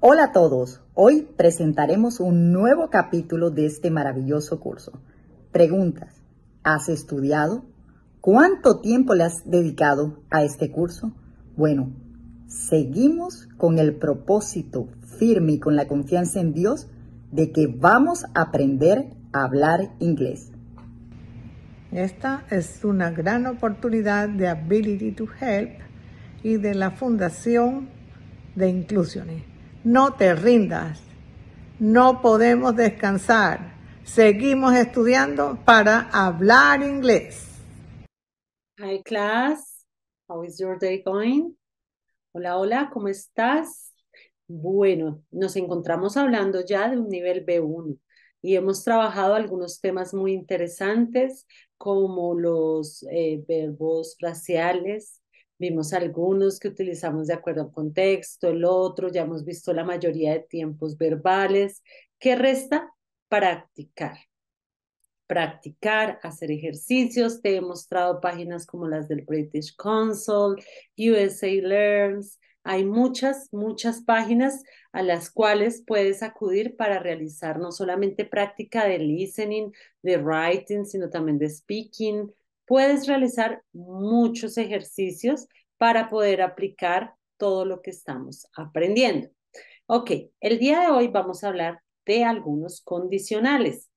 Hola a todos, hoy presentaremos un nuevo capítulo de este maravilloso curso. Preguntas, ¿has estudiado? ¿Cuánto tiempo le has dedicado a este curso? Bueno, seguimos con el propósito firme y con la confianza en Dios de que vamos a aprender a hablar inglés. Esta es una gran oportunidad de Ability to Help y de la Fundación de Inclusiones no te rindas. No podemos descansar. Seguimos estudiando para hablar inglés. Hi class, how is your day going? Hola, hola, ¿cómo estás? Bueno, nos encontramos hablando ya de un nivel B1 y hemos trabajado algunos temas muy interesantes como los eh, verbos fraseales, Vimos algunos que utilizamos de acuerdo al contexto, el otro, ya hemos visto la mayoría de tiempos verbales. ¿Qué resta? Practicar. Practicar, hacer ejercicios. Te he mostrado páginas como las del British Council, USA Learns. Hay muchas, muchas páginas a las cuales puedes acudir para realizar no solamente práctica de listening, de writing, sino también de speaking, puedes realizar muchos ejercicios para poder aplicar todo lo que estamos aprendiendo. Ok, el día de hoy vamos a hablar de algunos condicionales.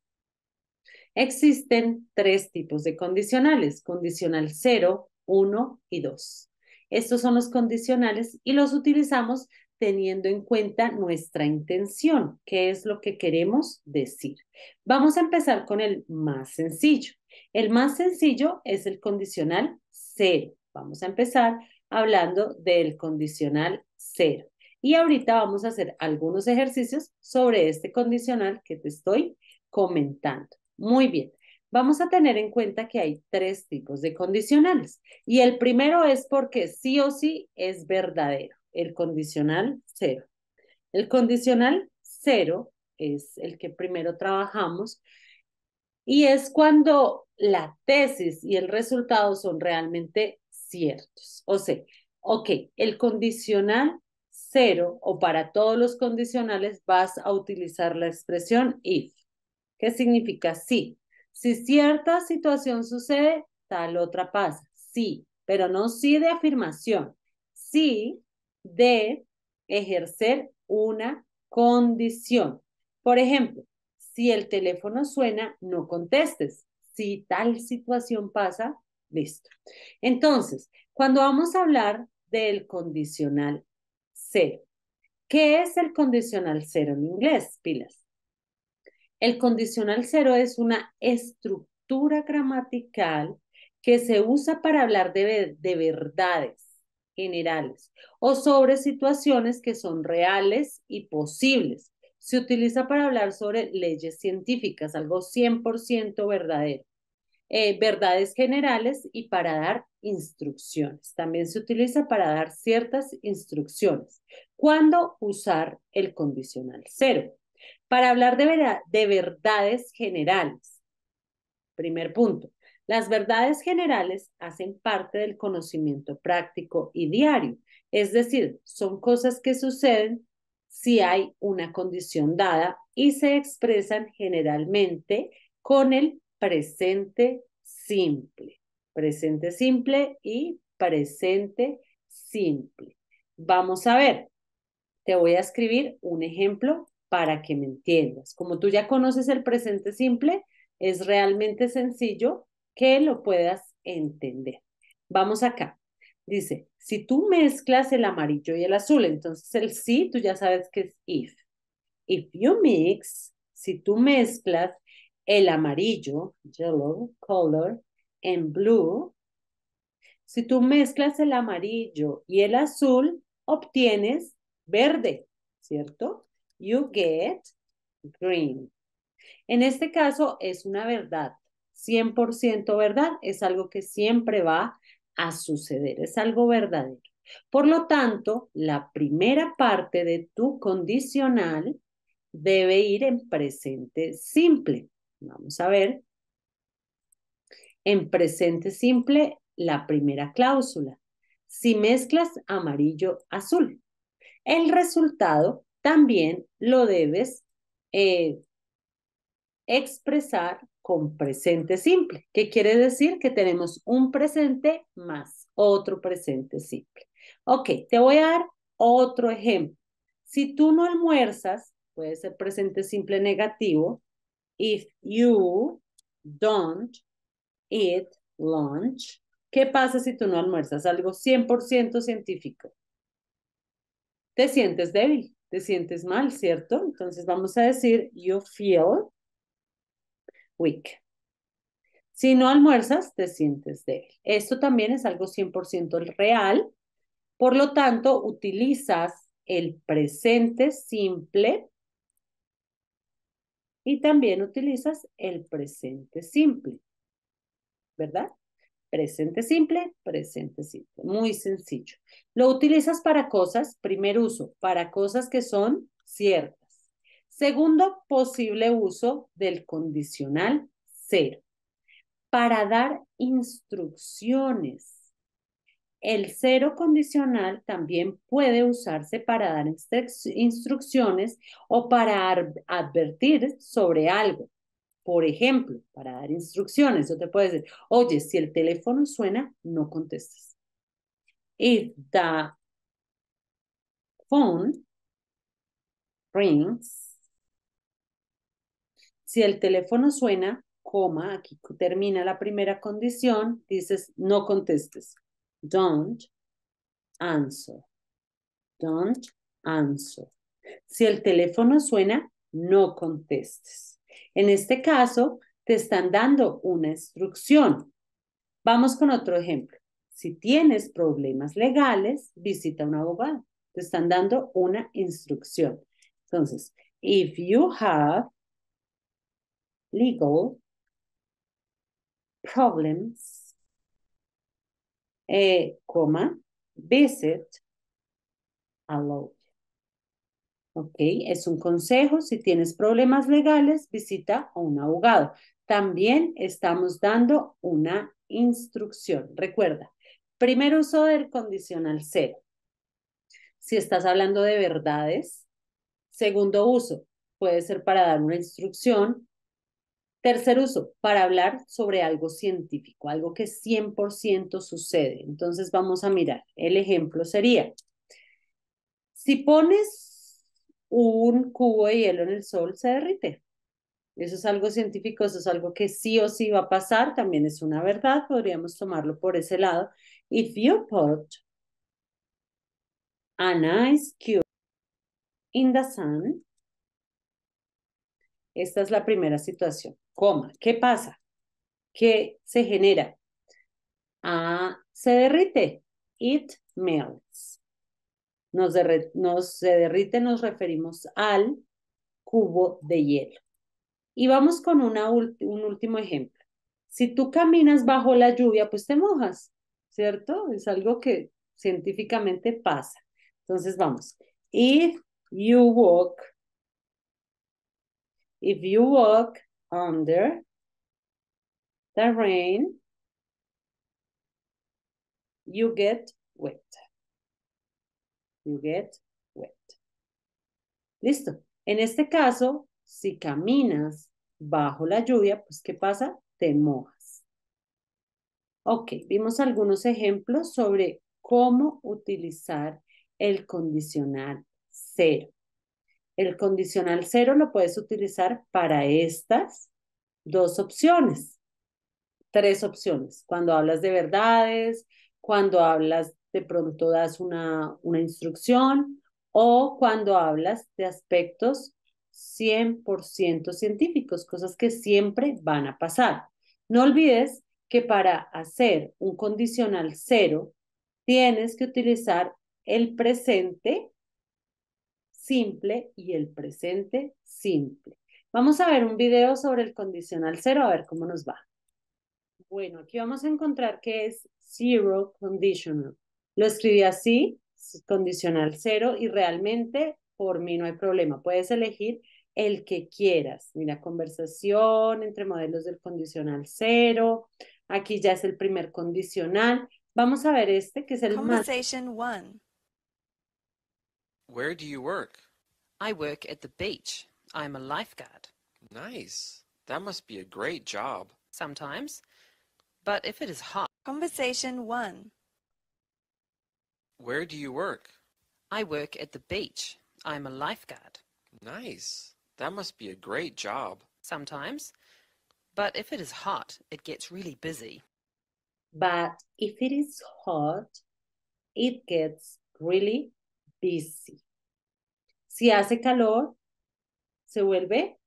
Existen tres tipos de condicionales, condicional 0, 1 y 2. Estos son los condicionales y los utilizamos teniendo en cuenta nuestra intención, qué es lo que queremos decir. Vamos a empezar con el más sencillo. El más sencillo es el condicional cero. Vamos a empezar hablando del condicional cero. Y ahorita vamos a hacer algunos ejercicios sobre este condicional que te estoy comentando. Muy bien. Vamos a tener en cuenta que hay tres tipos de condicionales. Y el primero es porque sí o sí es verdadero, el condicional cero. El condicional cero es el que primero trabajamos y es cuando la tesis y el resultado son realmente ciertos. O sea, ok, el condicional cero o para todos los condicionales vas a utilizar la expresión if, que significa sí. Si cierta situación sucede, tal otra pasa. Sí, pero no sí de afirmación, sí de ejercer una condición. Por ejemplo, si el teléfono suena, no contestes. Si tal situación pasa, listo. Entonces, cuando vamos a hablar del condicional cero, ¿qué es el condicional cero en inglés, pilas? El condicional cero es una estructura gramatical que se usa para hablar de, de verdades generales o sobre situaciones que son reales y posibles se utiliza para hablar sobre leyes científicas, algo 100% verdadero. Eh, verdades generales y para dar instrucciones. También se utiliza para dar ciertas instrucciones. ¿Cuándo usar el condicional cero? Para hablar de, de verdades generales. Primer punto. Las verdades generales hacen parte del conocimiento práctico y diario, es decir, son cosas que suceden si hay una condición dada y se expresan generalmente con el presente simple. Presente simple y presente simple. Vamos a ver, te voy a escribir un ejemplo para que me entiendas. Como tú ya conoces el presente simple, es realmente sencillo que lo puedas entender. Vamos acá. Dice, si tú mezclas el amarillo y el azul, entonces el sí, tú ya sabes que es if. If you mix, si tú mezclas el amarillo, yellow color, en blue, si tú mezclas el amarillo y el azul, obtienes verde, ¿cierto? You get green. En este caso es una verdad, 100% verdad, es algo que siempre va a suceder, es algo verdadero. Por lo tanto, la primera parte de tu condicional debe ir en presente simple. Vamos a ver. En presente simple, la primera cláusula. Si mezclas amarillo-azul, el resultado también lo debes eh, expresar con presente simple. ¿Qué quiere decir? Que tenemos un presente más otro presente simple. Ok, te voy a dar otro ejemplo. Si tú no almuerzas, puede ser presente simple negativo. If you don't eat lunch, ¿qué pasa si tú no almuerzas? Algo 100% científico. Te sientes débil, te sientes mal, ¿cierto? Entonces vamos a decir, you feel si no almuerzas, te sientes débil. Esto también es algo 100% real. Por lo tanto, utilizas el presente simple y también utilizas el presente simple. ¿Verdad? Presente simple, presente simple. Muy sencillo. Lo utilizas para cosas, primer uso, para cosas que son ciertas. Segundo posible uso del condicional cero para dar instrucciones. El cero condicional también puede usarse para dar instrucciones o para advertir sobre algo. Por ejemplo, para dar instrucciones, yo te puedo decir, oye, si el teléfono suena, no contestes. If the phone rings, si el teléfono suena, coma, aquí termina la primera condición, dices no contestes. Don't answer. Don't answer. Si el teléfono suena, no contestes. En este caso, te están dando una instrucción. Vamos con otro ejemplo. Si tienes problemas legales, visita a un abogado. Te están dando una instrucción. Entonces, if you have legal problems, eh, coma, visit allowed. Ok, es un consejo. Si tienes problemas legales, visita a un abogado. También estamos dando una instrucción. Recuerda, primer uso del condicional cero. Si estás hablando de verdades. Segundo uso, puede ser para dar una instrucción, Tercer uso, para hablar sobre algo científico, algo que 100% sucede. Entonces vamos a mirar. El ejemplo sería, si pones un cubo de hielo en el sol, se derrite. Eso es algo científico, eso es algo que sí o sí va a pasar, también es una verdad, podríamos tomarlo por ese lado. If you put an ice cube in the sun, esta es la primera situación coma. ¿Qué pasa? ¿Qué se genera? se derrite. It melts. Nos, se derrite, nos referimos al cubo de hielo. Y vamos con una un último ejemplo. Si tú caminas bajo la lluvia, pues te mojas, ¿cierto? Es algo que científicamente pasa. Entonces vamos. If you walk, if you walk under the rain, you get wet. You get wet. Listo. En este caso, si caminas bajo la lluvia, pues ¿qué pasa? Te mojas. Ok, vimos algunos ejemplos sobre cómo utilizar el condicional cero. El condicional cero lo puedes utilizar para estas dos opciones, tres opciones. Cuando hablas de verdades, cuando hablas de pronto das una, una instrucción o cuando hablas de aspectos 100% científicos, cosas que siempre van a pasar. No olvides que para hacer un condicional cero, tienes que utilizar el presente simple y el presente simple. Vamos a ver un video sobre el condicional cero, a ver cómo nos va. Bueno, aquí vamos a encontrar que es zero conditional. Lo escribí así, condicional cero, y realmente por mí no hay problema. Puedes elegir el que quieras. Mira, conversación entre modelos del condicional cero. Aquí ya es el primer condicional. Vamos a ver este, que es el Conversation más... Where do you work? I work at the beach. I'm a lifeguard. Nice. That must be a great job. Sometimes. But if it is hot. Conversation 1. Where do you work? I work at the beach. I'm a lifeguard. Nice. That must be a great job. Sometimes. But if it is hot, it gets really busy. But if it is hot, it gets really Si hace calor, se vuelve,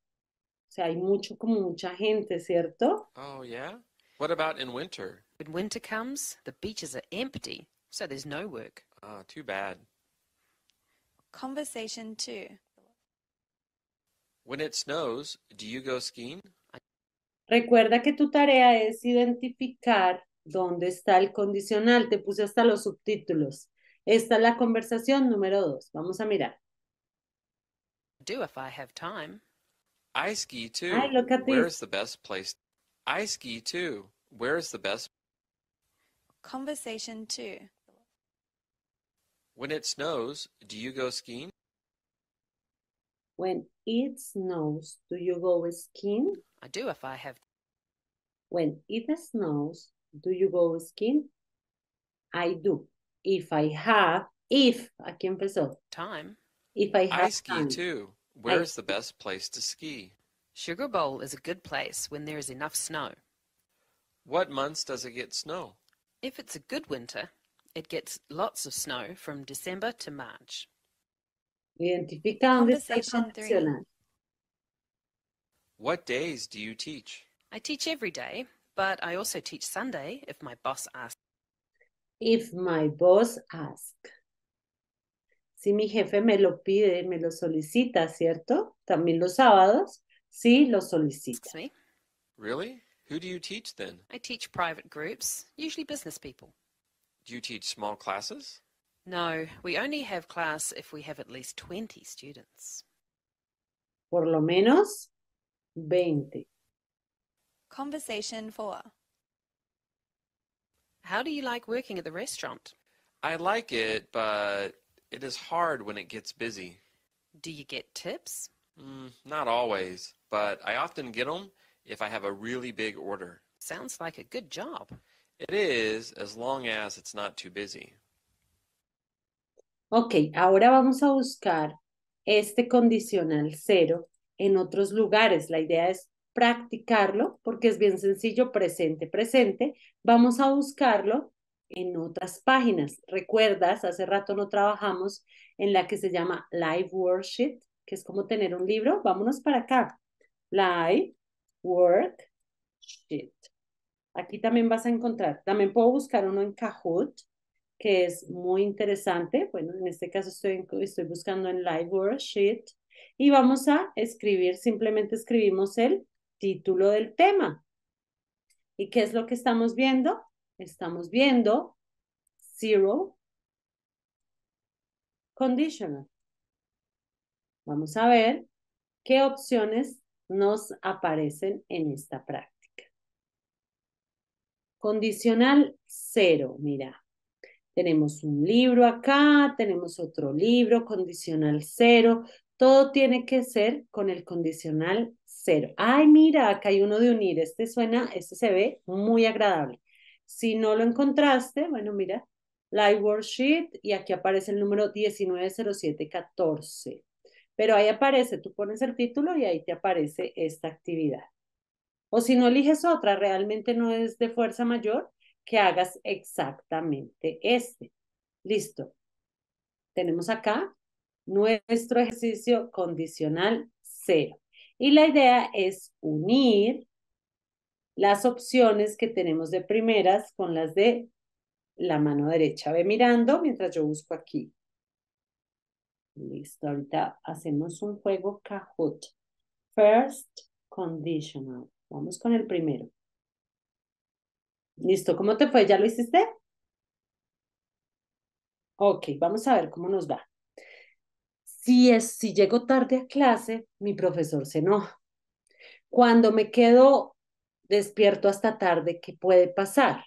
o sea, hay mucho, como mucha gente, ¿cierto? Oh, yeah. What about in winter? When winter comes, the beaches are empty, so there's no work. Ah, too bad. Conversation two. When it snows, do you go skiing? Recuerda que tu tarea es identificar dónde está el condicional. Te puse hasta los subtítulos. Esta es la conversación número dos. Vamos a mirar. Do if I have time. I ski too. Where is the best place? I ski too. Where is the best? Conversation two. When it snows, do you go skiing? When it snows, do you go skiing? I do if I have. When it snows, do you go skiing? I do if I have, if, aquí empezó. Time. If I have I ski time. too. Where's I... the best place to ski? Sugar Bowl is a good place when there is enough snow. What months does it get snow? If it's a good winter, it gets lots of snow from December to March. Identifica dónde está What days do you teach? I teach every day, but I also teach Sunday if my boss asks If my boss asks. Si mi jefe me lo pide, me lo solicita, ¿cierto? También los sábados, sí, lo solicita. Really? Who do you teach then? I teach private groups, usually business people. Do you teach small classes? No, we only have class if we have at least 20 students. Por lo menos 20. Conversation 4. How do you like working at the restaurant? I like it, but it is hard when it gets busy. Do you get tips? Mm, not always, but I often get them if I have a really big order. Sounds like a good job. It is, as long as it's not too busy. Ok, ahora vamos a buscar este condicional cero en otros lugares. La idea es practicarlo, porque es bien sencillo, presente, presente, vamos a buscarlo en otras páginas. Recuerdas, hace rato no trabajamos en la que se llama Live Worksheet, que es como tener un libro. Vámonos para acá. Live Worksheet. Aquí también vas a encontrar, también puedo buscar uno en Kahoot, que es muy interesante. Bueno, en este caso estoy, estoy buscando en Live Worksheet. Y vamos a escribir, simplemente escribimos el título del tema. ¿Y qué es lo que estamos viendo? Estamos viendo zero conditional. Vamos a ver qué opciones nos aparecen en esta práctica. Condicional cero, mira. Tenemos un libro acá, tenemos otro libro, condicional cero, todo tiene que ser con el condicional cero. Ay, mira, acá hay uno de unir. Este suena, este se ve muy agradable. Si no lo encontraste, bueno, mira, Live Worksheet y aquí aparece el número 190714. Pero ahí aparece, tú pones el título y ahí te aparece esta actividad. O si no eliges otra, realmente no es de fuerza mayor, que hagas exactamente este. Listo. Tenemos acá nuestro ejercicio condicional cero. Y la idea es unir las opciones que tenemos de primeras con las de la mano derecha. Ve mirando mientras yo busco aquí. Listo, ahorita hacemos un juego Kahoot. First conditional. Vamos con el primero. Listo, ¿cómo te fue? ¿Ya lo hiciste? Ok, vamos a ver cómo nos va. Si, es, si llego tarde a clase, mi profesor se enoja. Cuando me quedo despierto hasta tarde, ¿qué puede pasar?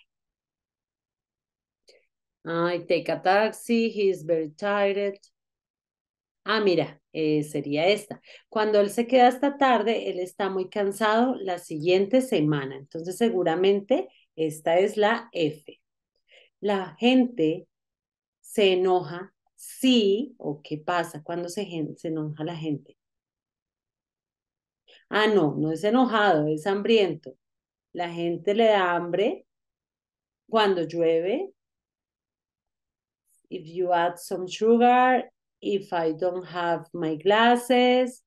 I take a taxi, he's very tired. Ah, mira, eh, sería esta. Cuando él se queda hasta tarde, él está muy cansado la siguiente semana. Entonces, seguramente esta es la F. La gente se enoja sí o qué pasa cuando se, enoja la gente. Ah, no, no es enojado, es hambriento. La gente le da hambre cuando llueve. If you add some sugar, if I don't have my glasses,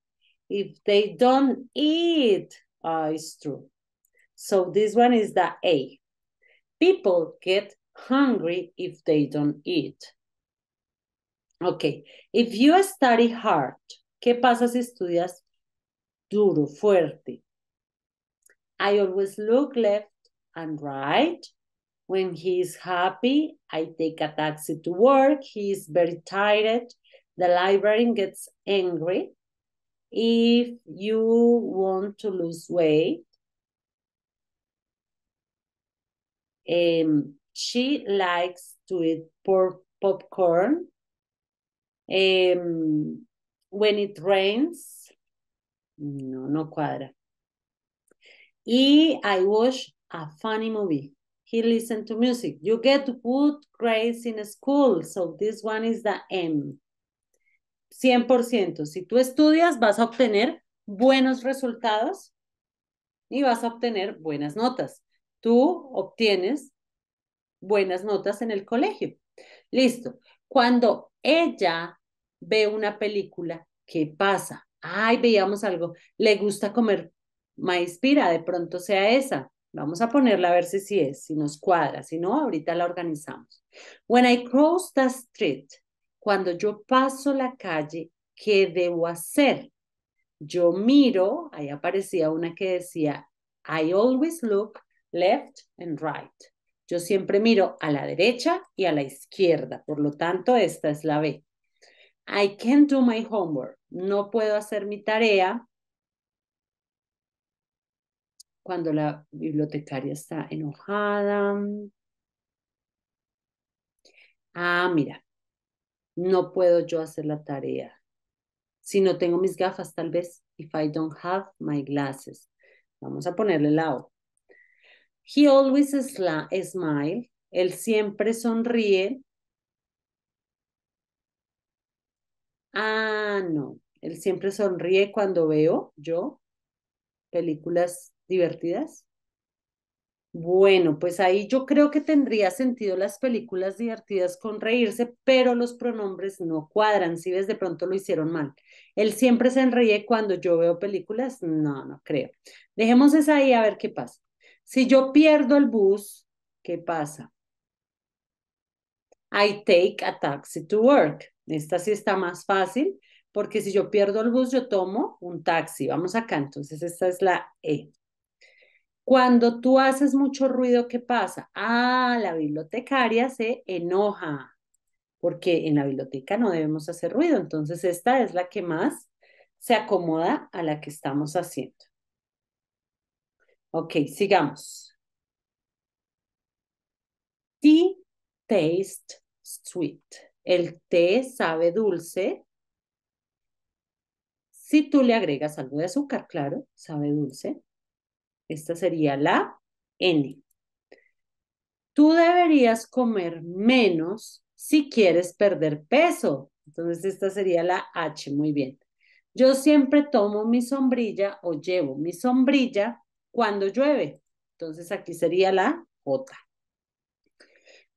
if they don't eat, ah, it's true. So this one is the A. People get hungry if they don't eat. Ok, if you study hard, ¿qué pasa si estudias duro, fuerte? I always look left and right. When he is happy, I take a taxi to work. He is very tired. The librarian gets angry. If you want to lose weight, um, she likes to eat pork popcorn. Em, when it rains, no, no cuadra. Y I watch a funny movie. He listened to music. You get good grades in school, so this one is the M. 100%. Si tú estudias, vas a obtener buenos resultados y vas a obtener buenas notas. Tú obtienes buenas notas en el colegio. Listo. Cuando ella ve una película, ¿qué pasa? Ay, veíamos algo, le gusta comer maíz pira, de pronto sea esa. Vamos a ponerla a ver si sí es, si nos cuadra, si no, ahorita la organizamos. When I cross the street, cuando yo paso la calle, ¿qué debo hacer? Yo miro, ahí aparecía una que decía, I always look left and right. Yo siempre miro a la derecha y a la izquierda, por lo tanto, esta es la B. I can't do my homework. No puedo hacer mi tarea cuando la bibliotecaria está enojada. Ah, mira, no puedo yo hacer la tarea. Si no tengo mis gafas, tal vez, if I don't have my glasses. Vamos a ponerle la O. He always smile. Él siempre sonríe Ah, no. Él siempre sonríe cuando veo yo películas divertidas. Bueno, pues ahí yo creo que tendría sentido las películas divertidas con reírse, pero los pronombres no cuadran, si ves de pronto lo hicieron mal. Él siempre se enríe cuando yo veo películas, no, no creo. Dejemos eso ahí a ver qué pasa. Si yo pierdo el bus, ¿qué pasa? I take a taxi to work. Esta sí está más fácil, porque si yo pierdo el bus, yo tomo un taxi. Vamos acá, entonces esta es la E. Cuando tú haces mucho ruido, ¿qué pasa? Ah, la bibliotecaria se enoja, porque en la biblioteca no debemos hacer ruido. Entonces esta es la que más se acomoda a la que estamos haciendo. Ok, sigamos. Tea taste sweet. El té sabe dulce. Si tú le agregas algo de azúcar, claro, sabe dulce. Esta sería la N. Tú deberías comer menos si quieres perder peso. Entonces esta sería la H, muy bien. Yo siempre tomo mi sombrilla o llevo mi sombrilla cuando llueve. Entonces aquí sería la J.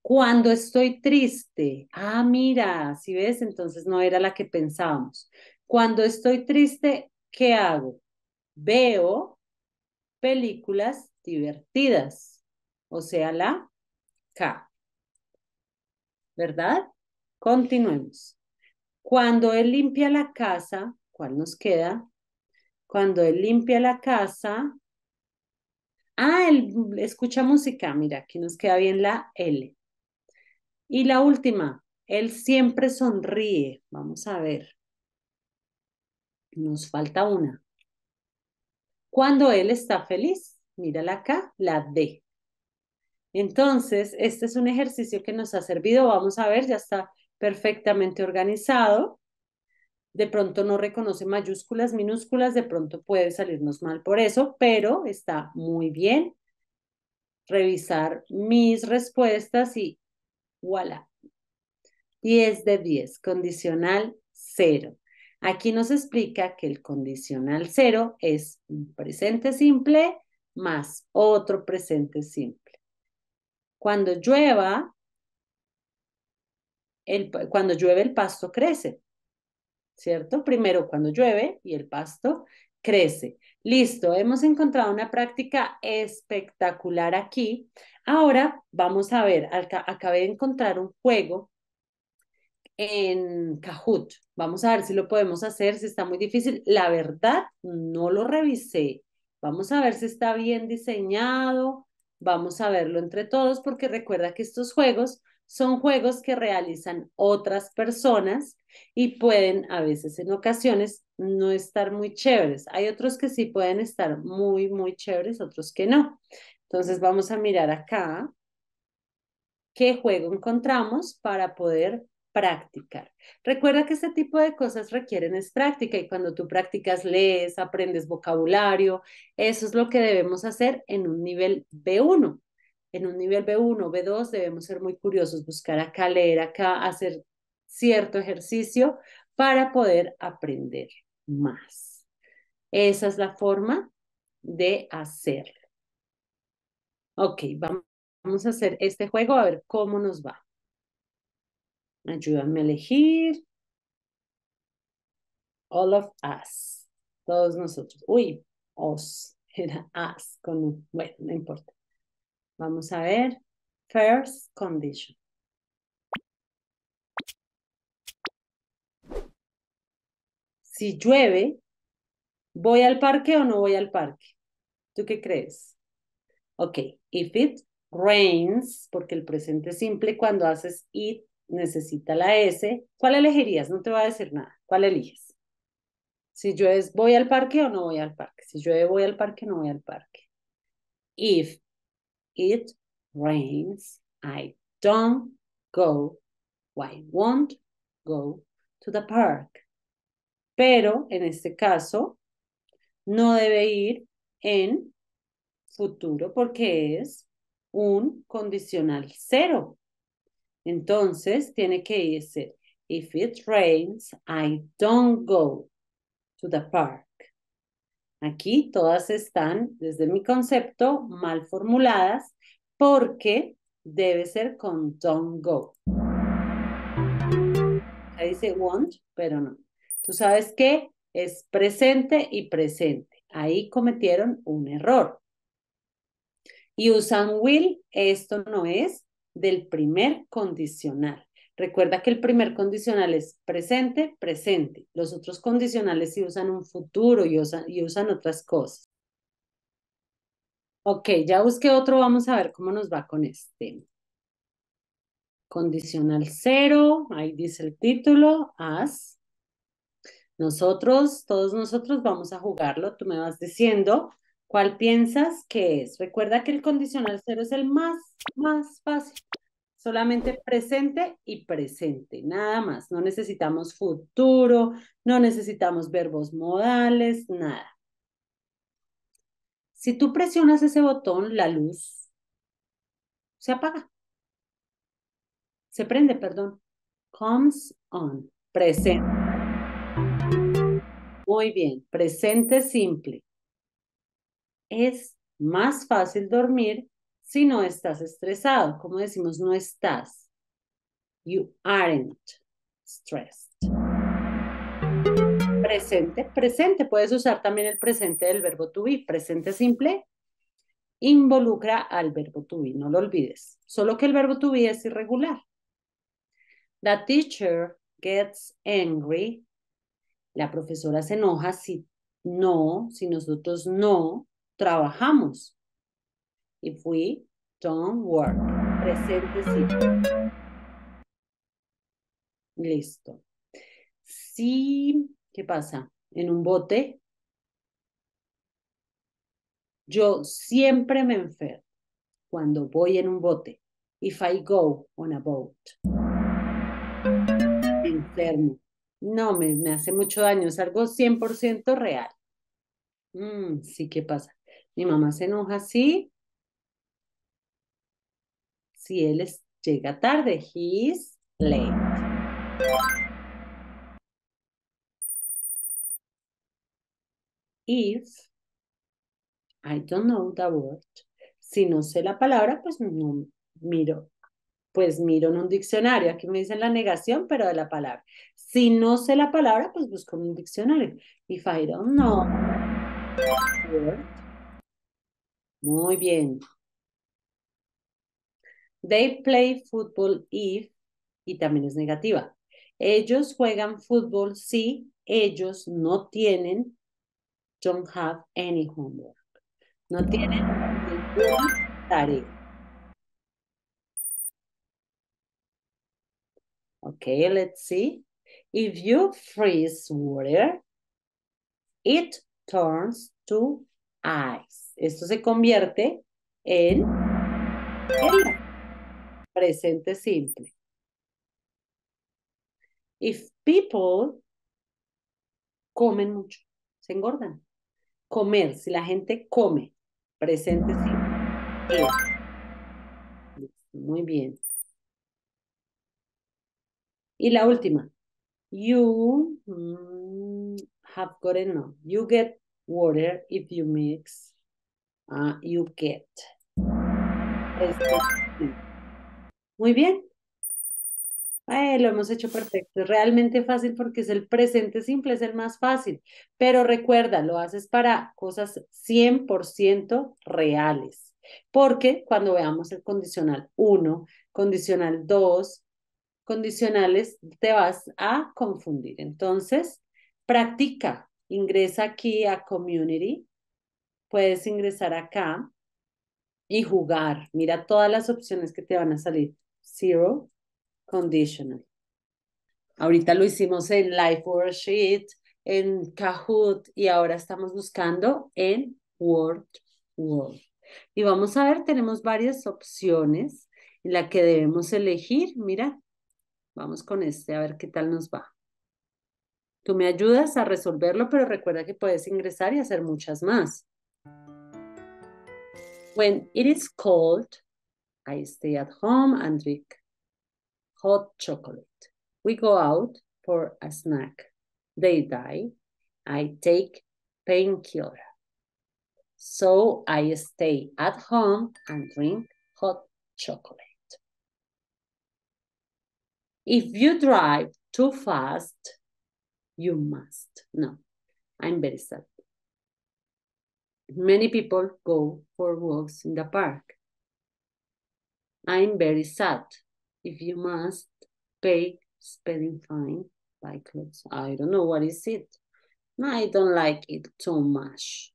Cuando estoy triste, ah, mira, si ves, entonces no era la que pensábamos. Cuando estoy triste, ¿qué hago? Veo películas divertidas, o sea, la K. ¿Verdad? Continuemos. Cuando él limpia la casa, ¿cuál nos queda? Cuando él limpia la casa. Ah, él escucha música. Mira, aquí nos queda bien la L. Y la última, él siempre sonríe. Vamos a ver. Nos falta una. Cuando él está feliz, mírala acá, la D. Entonces, este es un ejercicio que nos ha servido. Vamos a ver, ya está perfectamente organizado. De pronto no reconoce mayúsculas, minúsculas, de pronto puede salirnos mal por eso, pero está muy bien. Revisar mis respuestas y voilà. 10 de 10, condicional 0. Aquí nos explica que el condicional 0 es un presente simple más otro presente simple. Cuando llueva, el, cuando llueve el pasto crece, ¿cierto? Primero cuando llueve y el pasto crece. Listo, hemos encontrado una práctica espectacular aquí. Ahora vamos a ver, acabé de encontrar un juego en Kahoot. Vamos a ver si lo podemos hacer, si está muy difícil. La verdad, no lo revisé. Vamos a ver si está bien diseñado. Vamos a verlo entre todos porque recuerda que estos juegos son juegos que realizan otras personas y pueden a veces en ocasiones no estar muy chéveres. Hay otros que sí pueden estar muy, muy chéveres, otros que no. Entonces vamos a mirar acá qué juego encontramos para poder practicar. Recuerda que este tipo de cosas requieren es práctica y cuando tú practicas, lees, aprendes vocabulario, eso es lo que debemos hacer en un nivel B1 en un nivel B1, B2 debemos ser muy curiosos, buscar acá, leer acá, hacer cierto ejercicio para poder aprender más. Esa es la forma de hacerlo. Ok, vamos a hacer este juego a ver cómo nos va. Ayúdame a elegir. All of us. Todos nosotros. Uy, os. Era as. Con bueno, no importa. Vamos a ver. First condition. Si llueve, ¿voy al parque o no voy al parque? ¿Tú qué crees? Ok, if it rains, porque el presente simple cuando haces it necesita la S, ¿cuál elegirías? No te va a decir nada. ¿Cuál eliges? Si llueve, ¿voy al parque o no voy al parque? Si llueve, ¿voy al parque o no voy al parque? If it rains. I don't go I won't go to the park. Pero en este caso, no debe ir en futuro porque es un condicional cero. Entonces, tiene que irse. If it rains, I don't go to the park. Aquí todas están, desde mi concepto, mal formuladas porque debe ser con don't go. Ahí dice want, pero no. Tú sabes que es presente y presente. Ahí cometieron un error. Y usan will, esto no es del primer condicional. Recuerda que el primer condicional es presente, presente. Los otros condicionales sí usan un futuro y usan, otras cosas. Ok, ya busqué otro, vamos a ver cómo nos va con este. Condicional cero, ahí dice el título, as. Nosotros, todos nosotros vamos a jugarlo, tú me vas diciendo cuál piensas que es. Recuerda que el condicional cero es el más, más fácil solamente presente y presente, nada más. No necesitamos futuro, no necesitamos verbos modales, nada. Si tú presionas ese botón, la luz se apaga. Se prende, perdón. Comes on, presente. Muy bien, presente simple. Es más fácil dormir si no estás estresado. Como decimos, no estás. You aren't stressed. Presente, presente. Puedes usar también el presente del verbo to be. Presente simple involucra al verbo to be, no lo olvides. Solo que el verbo to be es irregular. The teacher gets angry. La profesora se enoja si no, si nosotros no trabajamos if we don't work. Presente simple. Listo. Sí. ¿qué pasa? En un bote, yo siempre me enfermo cuando voy en un bote. If I go on a boat. enfermo. No, me, hace mucho daño. Es algo 100% real. Mm, sí, ¿qué pasa? Mi mamá se enoja así si él llega tarde. He's late. If, I don't know the word. Si no sé la palabra, pues no miro. Pues miro en un diccionario. Aquí me dicen la negación, pero de la palabra. Si no sé la palabra, pues busco en un diccionario. If I don't know the word. Muy bien. They play football if, y también es negativa. Ellos juegan fútbol si ellos no tienen, don't have any homework. No tienen ninguna tarea. Okay, let's see. If you freeze water, it turns to ice. Esto se convierte en presente simple. If people comen mucho, se engordan. Comer, si la gente come, presente simple. Muy bien. Y la última. You mm, have got enough. You get water if you mix. Ah, you get. Muy bien. lo hemos hecho perfecto. Es realmente fácil porque es el presente simple, es el más fácil. Pero recuerda, lo haces para cosas 100% reales. Porque cuando veamos el condicional 1, condicional 2, condicionales, te vas a confundir. Entonces, practica. Ingresa aquí a Community. Puedes ingresar acá y jugar. Mira todas las opciones que te van a salir zero conditional. Ahorita lo hicimos en Life Worksheet, en Kahoot y ahora estamos buscando en Word World. Y vamos a ver, tenemos varias opciones en la que debemos elegir. Mira, vamos con este a ver qué tal nos va. Tú me ayudas a resolverlo, pero recuerda que puedes ingresar y hacer muchas más. When it is cold, I stay at home and drink hot chocolate. We go out for a snack. They die. I take painkiller. So I stay at home and drink hot chocolate. If you drive too fast, you must. No, I'm very sad. Many people go for walks in the park. I'm very sad. If you must pay spending fine by clothes. I don't know what is it. I don't like it too much.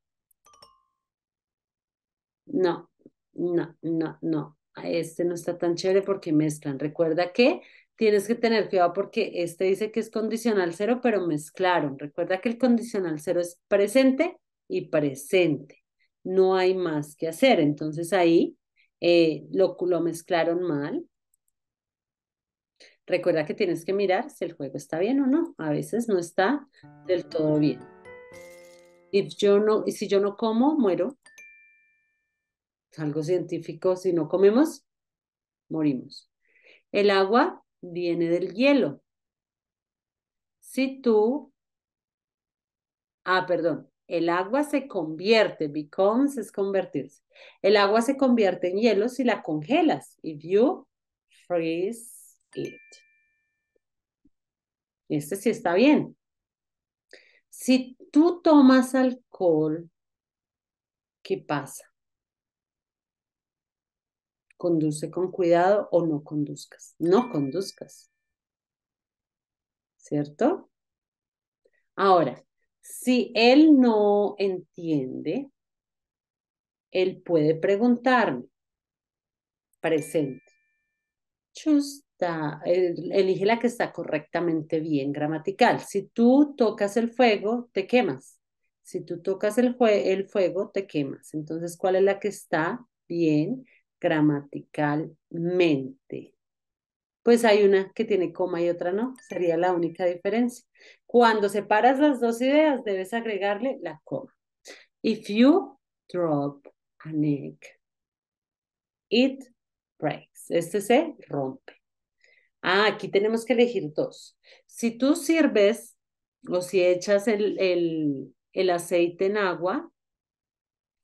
No, no, no, no. Ah, este no está tan chévere porque mezclan. Recuerda que tienes que tener cuidado porque este dice que es condicional cero, pero mezclaron. Recuerda que el condicional cero es presente y presente. No hay más que hacer. Entonces ahí eh, lo, lo mezclaron mal. Recuerda que tienes que mirar si el juego está bien o no. A veces no está del todo bien. y yo no, si yo no como, muero. Es algo científico. Si no comemos, morimos. El agua viene del hielo. Si tú... Ah, perdón. El agua se convierte, becomes es convertirse. El agua se convierte en hielo si la congelas. If you freeze it. Este sí está bien. Si tú tomas alcohol, ¿qué pasa? Conduce con cuidado o no conduzcas. No conduzcas. ¿Cierto? Ahora, si él no entiende, él puede preguntarme. Presente. Chusta. elige la que está correctamente bien gramatical. Si tú tocas el fuego, te quemas. Si tú tocas el fuego, te quemas. Entonces, ¿cuál es la que está bien gramaticalmente? pues hay una que tiene coma y otra no, sería la única diferencia. Cuando separas las dos ideas, debes agregarle la coma. If you drop an egg, it breaks. Este se rompe. Ah, aquí tenemos que elegir dos. Si tú sirves o si echas el, el aceite en agua,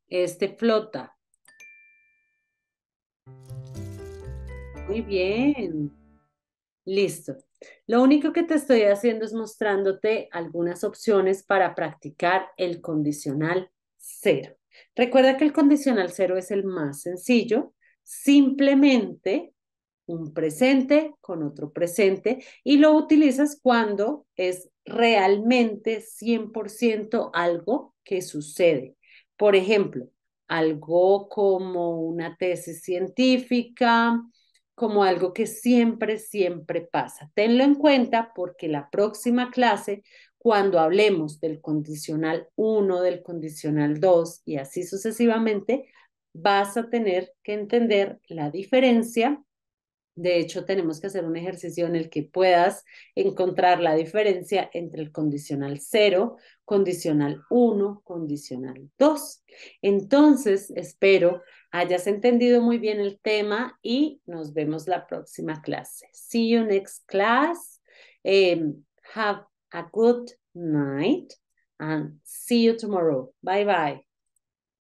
este flota. Muy bien. Listo. Lo único que te estoy haciendo es mostrándote algunas opciones para practicar el condicional cero. Recuerda que el condicional cero es el más sencillo. Simplemente un presente con otro presente y lo utilizas cuando es realmente 100% algo que sucede. Por ejemplo, algo como una tesis científica, como algo que siempre, siempre pasa. Tenlo en cuenta porque la próxima clase, cuando hablemos del condicional 1, del condicional 2 y así sucesivamente, vas a tener que entender la diferencia. De hecho, tenemos que hacer un ejercicio en el que puedas encontrar la diferencia entre el condicional 0, condicional 1, condicional 2. Entonces, espero hayas entendido muy bien el tema y nos vemos la próxima clase. See you next class. Em, have a good night and see you tomorrow. Bye bye.